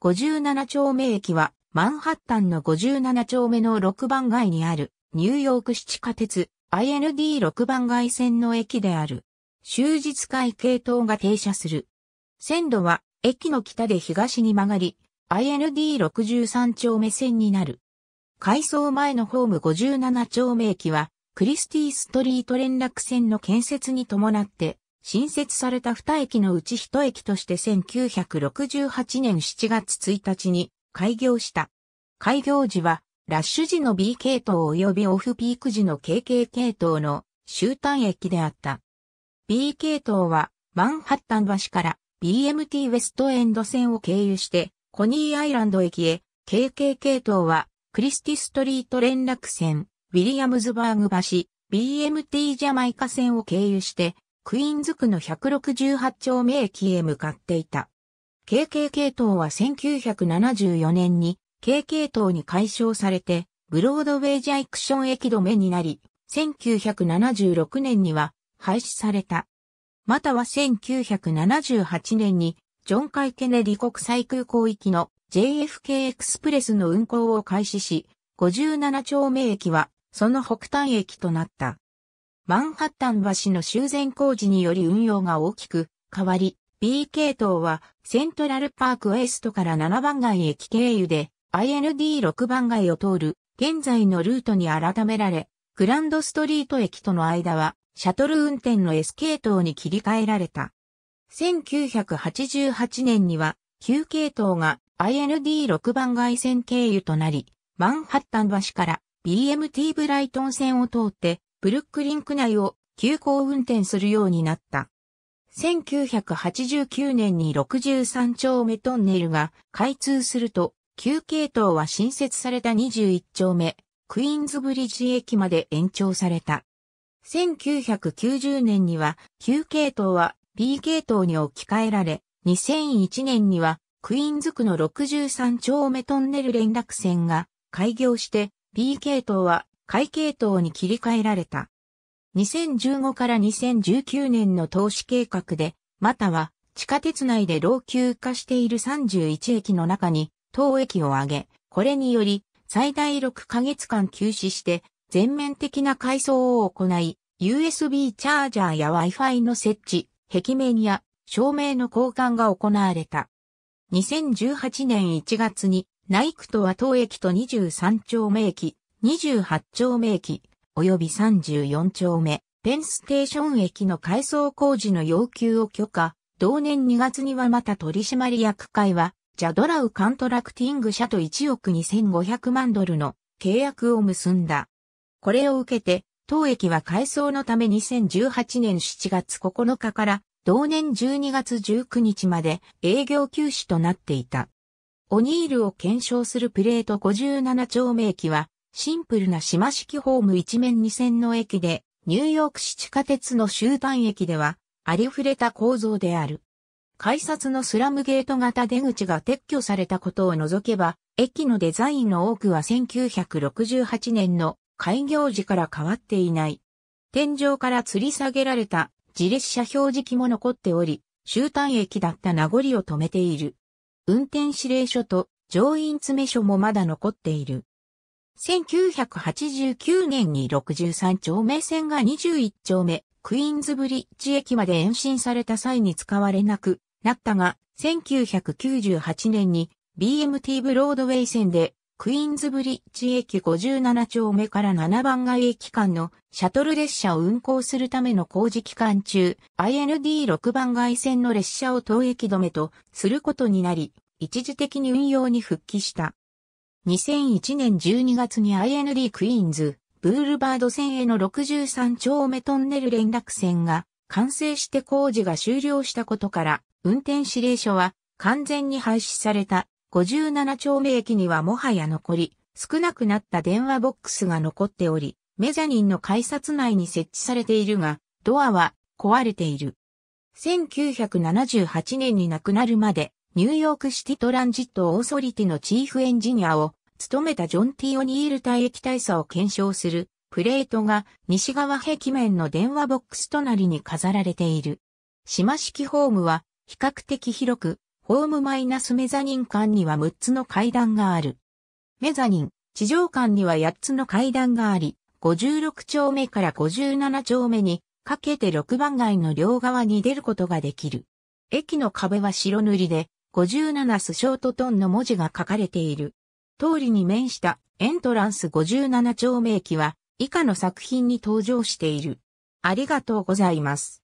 57丁目駅は、マンハッタンの57丁目の6番街にある、ニューヨーク市地下鉄、IND6 番街線の駅である。終日会系統が停車する。線路は、駅の北で東に曲がり、IND63 丁目線になる。改装前のホーム57丁目駅は、クリスティストリート連絡線の建設に伴って、新設された二駅のうち一駅として1968年7月1日に開業した。開業時は、ラッシュ時の B 系統及びオフピーク時の KK 系統の終端駅であった。B 系統は、マンハッタン橋から BMT ウェストエンド線を経由して、コニーアイランド駅へ、KK 系統は、クリスティストリート連絡線、ウィリアムズバーグ橋、BMT ジャマイカ線を経由して、クイーンズ区の168丁目駅へ向かっていた。KK 系統は1974年に K k 統に解消されて、ブロードウェイジャイクション駅止めになり、1976年には廃止された。または1978年に、ジョン・カイ・ケネディ国際空港行きの JFK エクスプレスの運行を開始し、57丁目駅はその北端駅となった。マンハッタン橋の修繕工事により運用が大きく変わり、B 系統はセントラルパークウエストから7番街駅経由で IND6 番街を通る現在のルートに改められ、グランドストリート駅との間はシャトル運転の S 系統に切り替えられた。1988年には旧系統が IND6 番街線経由となり、マンハッタン橋から BMT ブライトン線を通ってブルックリンク内を急行運転するようになった。1989年に63丁目トンネルが開通すると、旧系統は新設された21丁目、クイーンズブリッジ駅まで延長された。1990年には旧系統は B 系統に置き換えられ、2001年にはクイーンズ区の63丁目トンネル連絡線が開業して B 系統は会計等に切り替えられた。2015から2019年の投資計画で、または地下鉄内で老朽化している31駅の中に当駅を挙げ、これにより最大6ヶ月間休止して全面的な改装を行い、USB チャージャーや Wi-Fi の設置、壁面や照明の交換が行われた。2018年1月に、内区とは東駅と23丁目駅、28丁目駅、及び34丁目、ペンステーション駅の改装工事の要求を許可。同年2月にはまた取締役会は、ジャドラウカントラクティング社と1億2500万ドルの契約を結んだ。これを受けて、当駅は改装のため2018年7月9日から同年12月19日まで営業休止となっていた。オニールを検証するプレート57丁目駅はシンプルな島式ホーム一面二線の駅で、ニューヨーク市地下鉄の終端駅では、ありふれた構造である。改札のスラムゲート型出口が撤去されたことを除けば、駅のデザインの多くは1968年の開業時から変わっていない。天井から吊り下げられた自列車標示器も残っており、終端駅だった名残を止めている。運転指令書と乗員詰書もまだ残っている。1989年に63丁目線が21丁目、クイーンズブリッジ駅まで延伸された際に使われなくなったが、1998年に BMT ブロードウェイ線でクイーンズブリッジ駅57丁目から7番街駅間のシャトル列車を運行するための工事期間中、IND6 番街線の列車を当駅止めとすることになり、一時的に運用に復帰した。2001年12月に IND クイーンズ、ブールバード線への63丁目トンネル連絡線が完成して工事が終了したことから、運転指令書は完全に廃止された57丁目駅にはもはや残り、少なくなった電話ボックスが残っており、メジャニンの改札内に設置されているが、ドアは壊れている。1978年に亡くなるまで、ニューヨークシティトランジットオーソリティのチーフエンジニアを勤めたジョン・ティ・オニール体液体差を検証するプレートが西側壁面の電話ボックス隣に飾られている。島式ホームは比較的広く、ホームマイナスメザニン間には6つの階段がある。メザニン、地上間には8つの階段があり、56丁目から57丁目にかけて6番街の両側に出ることができる。駅の壁は白塗りで、57スショートトンの文字が書かれている。通りに面したエントランス57丁目駅は以下の作品に登場している。ありがとうございます。